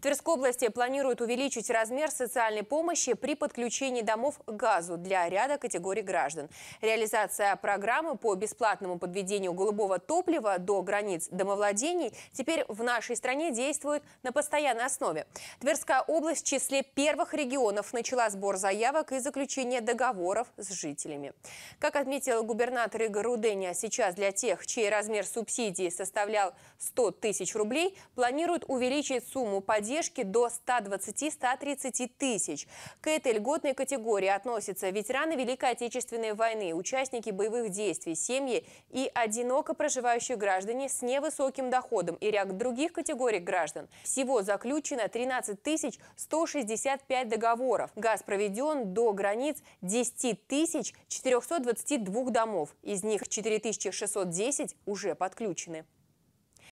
Тверской области планируют увеличить размер социальной помощи при подключении домов к газу для ряда категорий граждан. Реализация программы по бесплатному подведению голубого топлива до границ домовладений теперь в нашей стране действует на постоянной основе. Тверская область в числе первых регионов начала сбор заявок и заключение договоров с жителями. Как отметил губернатор Игорь Руденя, сейчас для тех, чей размер субсидии составлял 100 тысяч рублей, планируют увеличить сумму по поддержки до 120-130 тысяч. К этой льготной категории относятся ветераны Великой Отечественной войны, участники боевых действий, семьи и одиноко проживающие граждане с невысоким доходом и ряд других категорий граждан. Всего заключено 13 165 договоров. Газ проведен до границ 10 422 домов. Из них 4610 уже подключены.